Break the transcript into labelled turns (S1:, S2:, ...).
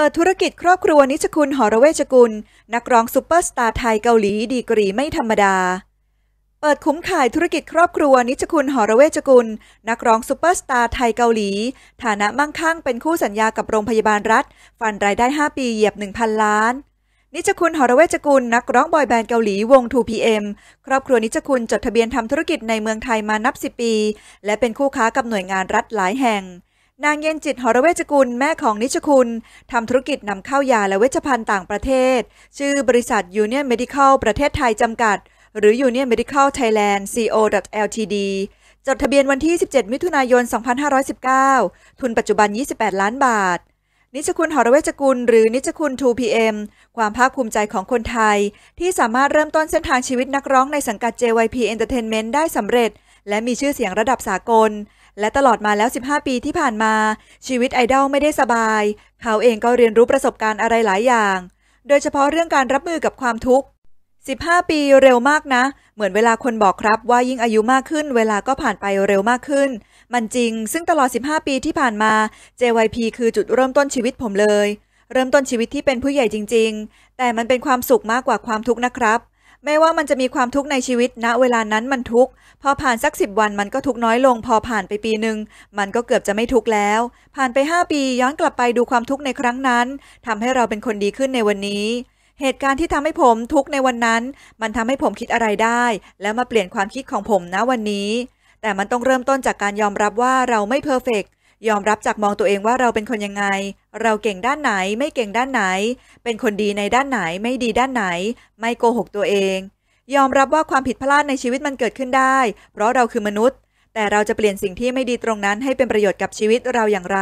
S1: เปิดธุรกิจครอบครัวนิชคุณหอระเวชกุล นักร้องซูเปอร์สตาร์ไทยเกาหลี ดีกรีไม่ธรรมดา เปิดคุ้มขายธุรกิจครอบครัวนิชคุณหอระเวชกุล นักร้องซูเปอร์สตาร์ไทยเกาหลี ฐานะมั่งคั่งเป็นคู่สัญญากับโรงพยาบาลรัฐฟันรายได้ 5ปีเหยียบ1,000ล้าน นิชคุณหอระเวชกุลนักร้องบอยแบนด์เกาหลีวง 2PM ครอบครัวนิชคุณจดทะเบียนทำธุรกิจในเมืองไทยมานับ 10 ปี และเป็นคู่ค้ากับหน่วยงานรัฐหลายแห่งนางเย็นจิตหรเวชกุลแม่ของนิชคุณทำธุรกิจนำเข้ายาและเวชภัณฑ์ต่างประเทศ ชื่อบริษัทยูเนียนเมดิคอลประเทศไทยจำกัด หรือ Union Medical Thailand Co. Ltd จดทะเบียนวันที่ 17 มิถุนายน 2519 ทุนปัจจุบัน 28 ล้านบาท นิชคุณหรเวชกุล หรือนิชคุณ 2PM ความภาคภูมิใจของคนไทย ที่สามารถเริ่มต้นเส้นทางชีวิตนักร้องในสังกัด JYP Entertainment ได้สำเร็จ และมีชื่อเสียงระดับสากลและตลอดมาแล้ว 15 ปีที่ผ่านมา ชีวิตไอดอลไม่ได้สบาย เขาเองก็เรียนรู้ประสบการณ์อะไรหลายอย่าง โดยเฉพาะเรื่องการรับมือกับความทุกข์ 15 ปีเร็วมากนะ เหมือนเวลาคนบอกครับว่ายิ่งอายุมากขึ้นเวลาก็ผ่านไปเร็วมากขึ้น มันจริงซึ่งตลอด 15 ปีที่ผ่านมา JYP คือจุดเริ่มต้นชีวิตผมเลย เริ่มต้นชีวิตที่เป็นผู้ใหญ่จริง ๆ แต่มันเป็นความสุขมากกว่าความทุกข์นะครับไม่ว่ามันจะมีความทุกข์ในชีวิต ณ เวลานั้นมันทุกข์ พอผ่านสักสิบวันมันก็ทุกน้อยลง พอผ่านไปปีหนึ่ง มันก็เกือบจะไม่ทุกข์แล้ว ผ่านไป 5 ปี ย้อนกลับไปดูความทุกข์ในครั้งนั้น ทำให้เราเป็นคนดีขึ้นในวันนี้ เหตุการณ์ที่ทำให้ผมทุกข์ในวันนั้น มันทำให้ผมคิดอะไรได้ แล้วมาเปลี่ยนความคิดของผมนะวันนี้ แต่มันต้องเริ่มต้นจากการยอมรับว่าเราไม่เพอร์เฟกต์ยอมรับจากมองตัวเองว่าเราเป็นคนยังไง เราเก่งด้านไหนไม่เก่งด้านไหน เป็นคนดีในด้านไหนไม่ดีด้านไหน ไม่โกหกตัวเอง ยอมรับว่าความผิดพลาดในชีวิตมันเกิดขึ้นได้ เพราะเราคือมนุษย์ แต่เราจะเปลี่ยนสิ่งที่ไม่ดีตรงนั้นให้เป็นประโยชน์กับชีวิตเราอย่างไร